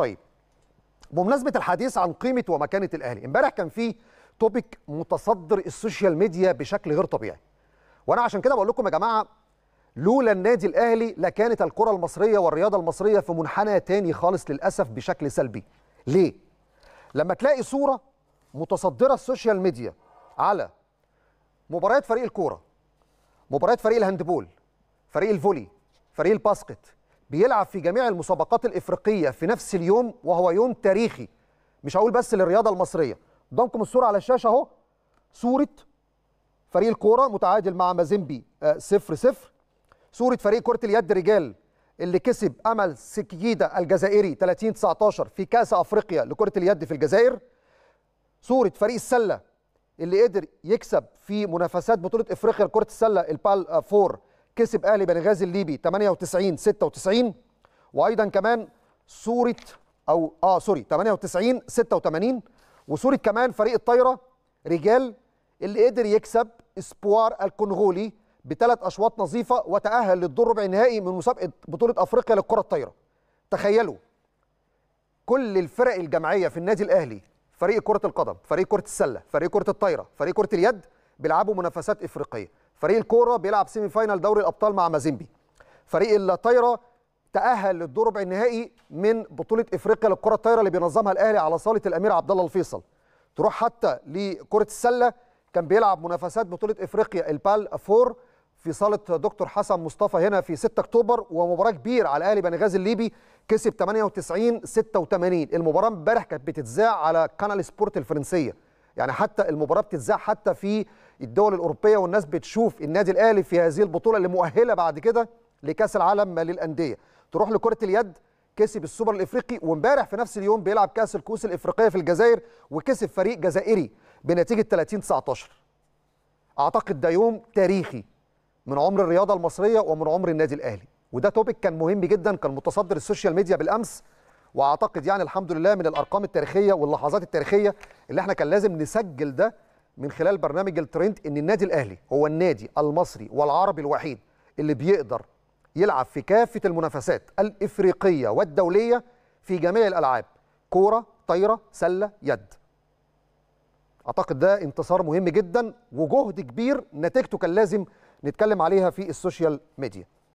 طيب بمناسبه الحديث عن قيمه ومكانه الاهلي امبارح كان في توبيك متصدر السوشيال ميديا بشكل غير طبيعي وانا عشان كده بقول لكم يا جماعه لولا النادي الاهلي لكانت الكره المصريه والرياضه المصريه في منحنى تاني خالص للاسف بشكل سلبي ليه لما تلاقي صوره متصدره السوشيال ميديا على مباريات فريق الكوره مباريات فريق الهاندبول فريق الفولي فريق الباسكت بيلعب في جميع المسابقات الافريقيه في نفس اليوم وهو يوم تاريخي مش هقول بس للرياضه المصريه قدامكم الصوره على الشاشه اهو صوره فريق الكوره متعادل مع مازيمبي 0 آه، 0 صوره فريق كره اليد رجال اللي كسب امل سكييدا الجزائري 30 19 في كاس افريقيا لكره اليد في الجزائر صوره فريق السله اللي قدر يكسب في منافسات بطوله افريقيا لكره السله البال فور كسب اهلي بنغازي الليبي 98 96 وايضا كمان صوره او اه سوري 98 86 وصوره كمان فريق الطايره رجال اللي قدر يكسب اسبوار الكونغولي بثلاث اشواط نظيفه وتاهل للدور ربع النهائي من مسابقه بطوله افريقيا للكره الطايره تخيلوا كل الفرق الجمعيه في النادي الاهلي فريق كره القدم فريق كره السله فريق كره الطايره فريق كره اليد بيلعبوا منافسات افريقيه فريق الكوره بيلعب سيمي فاينال دوري الابطال مع مازيمبي فريق الطايره تاهل للدور ربع النهائي من بطوله افريقيا للكره الطايره اللي بينظمها الاهلي على صاله الامير عبد الله الفيصل تروح حتى لكره السله كان بيلعب منافسات بطوله افريقيا البال فور في صاله دكتور حسن مصطفى هنا في 6 اكتوبر ومباراه كبيره على الاهلي بني غازي الليبي كسب 98 86 المباراه امبارح كانت بتتذاع على قناه سبورت الفرنسيه يعني حتى المباراه بتتذاع حتى في الدول الاوروبيه والناس بتشوف النادي الاهلي في هذه البطوله اللي مؤهله بعد كده لكاس العالم للانديه تروح لكره اليد كسب السوبر الافريقي وامبارح في نفس اليوم بيلعب كاس الكؤوس الافريقيه في الجزائر وكسب فريق جزائري بنتيجه 30 19 اعتقد ده يوم تاريخي من عمر الرياضه المصريه ومن عمر النادي الاهلي وده توبيك كان مهم جدا كان متصدر السوشيال ميديا بالامس واعتقد يعني الحمد لله من الارقام التاريخيه واللحظات التاريخيه اللي احنا كان لازم نسجل ده من خلال برنامج الترند ان النادي الاهلي هو النادي المصري والعربي الوحيد اللي بيقدر يلعب في كافه المنافسات الافريقيه والدوليه في جميع الالعاب كوره طايره سله يد اعتقد ده انتصار مهم جدا وجهد كبير نتيجته كان لازم نتكلم عليها في السوشيال ميديا